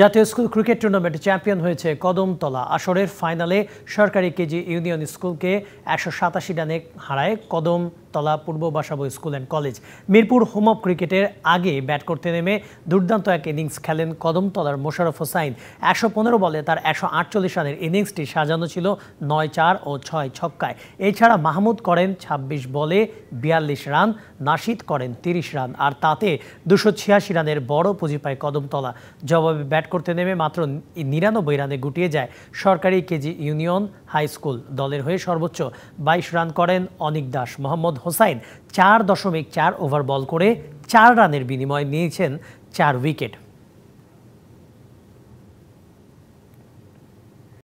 জাতীয় school cricket টুর্নামেন্টে champion হয়েছে কদমতলা আসরের ফাইনালে সরকারি কেজি ইউনিয়ন স্কুলকে একশো সাতাশি রানে হারায় Kadamtala Purba Basabo school and college Mirpur home of ক্রিকেটের আগে ব্যাট করতে নেমে দুর্দান্ত এক ইনিংস খেলেন কদমতলার মোশারফ হোসাইন একশো পনেরো বলে তার একশো আটচল্লিশ রানের ইনিংসটি সাজানো ছিল নয় চার ও ছয় ছক্কায় এছাড়া মাহমুদ করেন ২৬ বলে বিয়াল্লিশ রান নাশিদ করেন তিরিশ রান আর তাতে দুশো ছিয়াশি রানের বড় পুঁজি পায় কদমতলা জবাবে ব্যাট করতে নেমে মাত্র নিরানব্বই রানে গুটিয়ে যায় সরকারি কেজি ইউনিয়ন হাই স্কুল দলের হয়ে সর্বোচ্চ বাইশ রান করেন অনিক দাস মোহাম্মদ হোসাইন চার দশমিক চার ওভার বল করে চার রানের বিনিময়ে নিয়েছেন চার উইকেট